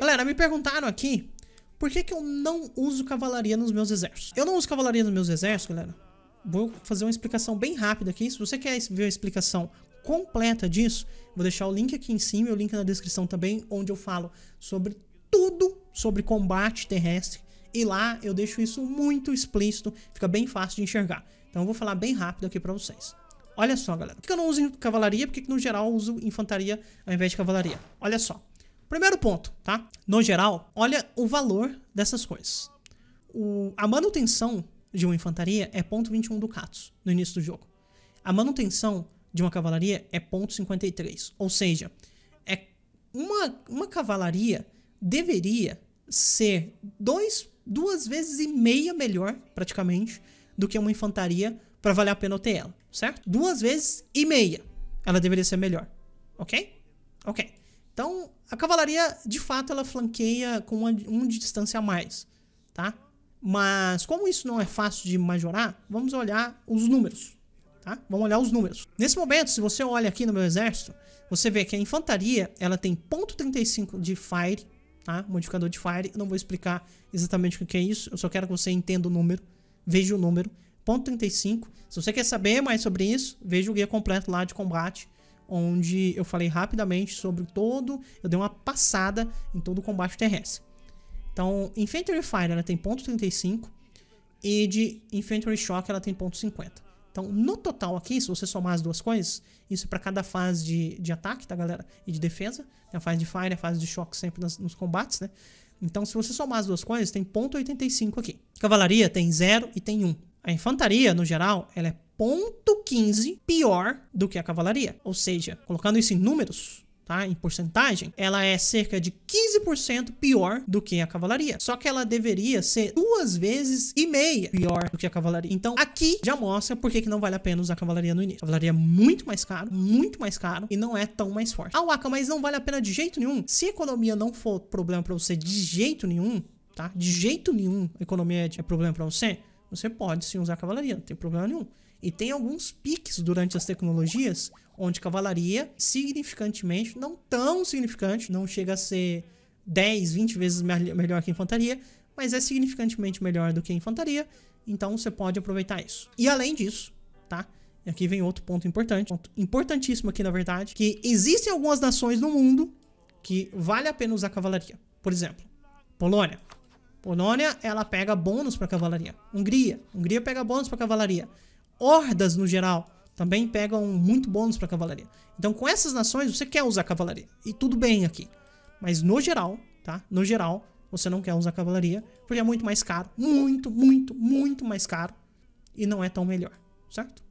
Galera, me perguntaram aqui por que, que eu não uso cavalaria nos meus exércitos. Eu não uso cavalaria nos meus exércitos, galera. Vou fazer uma explicação bem rápida aqui. Se você quer ver a explicação completa disso, vou deixar o link aqui em cima e o link na descrição também, onde eu falo sobre tudo sobre combate terrestre. E lá eu deixo isso muito explícito, fica bem fácil de enxergar. Então eu vou falar bem rápido aqui para vocês. Olha só, galera. Por que eu não uso cavalaria? Por que, no geral, eu uso infantaria ao invés de cavalaria? Olha só. Primeiro ponto, tá? No geral, olha o valor dessas coisas. O, a manutenção de uma infantaria é ponto 21 ducatos no início do jogo. A manutenção de uma cavalaria é ponto 53. Ou seja, é uma, uma cavalaria deveria ser dois, duas vezes e meia melhor, praticamente, do que uma infantaria para valer a pena eu ter ela, certo? Duas vezes e meia ela deveria ser melhor, ok? Ok. Então, a cavalaria, de fato, ela flanqueia com uma, um de distância a mais, tá? Mas, como isso não é fácil de majorar, vamos olhar os números, tá? Vamos olhar os números. Nesse momento, se você olha aqui no meu exército, você vê que a infantaria, ela tem .35 de fire, tá? Modificador de fire. Eu não vou explicar exatamente o que é isso, eu só quero que você entenda o número, veja o número 1.35. Se você quer saber mais sobre isso, veja o guia completo lá de combate, onde eu falei rapidamente sobre todo, eu dei uma passada em todo o combate terrestre. Então, Infantry Fire ela tem 0.35 e de Infantry Shock ela tem 0.50. Então, no total aqui, se você somar as duas coisas, isso é para cada fase de, de ataque, tá, galera? E de defesa. Tem a fase de Fire, a fase de Shock sempre nas, nos combates, né? Então, se você somar as duas coisas, tem 0.85 aqui. Cavalaria tem 0 e tem 1. A infantaria, no geral, ela é ponto 15 pior do que a cavalaria. Ou seja, colocando isso em números, tá? Em porcentagem, ela é cerca de 15% pior do que a cavalaria. Só que ela deveria ser duas vezes e meia pior do que a cavalaria. Então, aqui já mostra por que, que não vale a pena usar a cavalaria no início. A cavalaria é muito mais caro, muito mais caro e não é tão mais forte. Ah, Waka, mas não vale a pena de jeito nenhum. Se economia não for problema para você de jeito nenhum, tá? De jeito nenhum, economia é, é problema para você você pode sim usar cavalaria, não tem problema nenhum. E tem alguns piques durante as tecnologias onde cavalaria significantemente, não tão significante, não chega a ser 10, 20 vezes melhor que infantaria, mas é significantemente melhor do que infantaria, então você pode aproveitar isso. E além disso, tá? E aqui vem outro ponto importante, ponto importantíssimo aqui na verdade, que existem algumas nações no mundo que vale a pena usar cavalaria. Por exemplo, Polônia. Polônia, ela pega bônus para cavalaria. Hungria, Hungria pega bônus para cavalaria. Hordas, no geral, também pegam muito bônus para cavalaria. Então, com essas nações, você quer usar cavalaria. E tudo bem aqui. Mas, no geral, tá? No geral, você não quer usar cavalaria, porque é muito mais caro. Muito, muito, muito mais caro. E não é tão melhor, certo?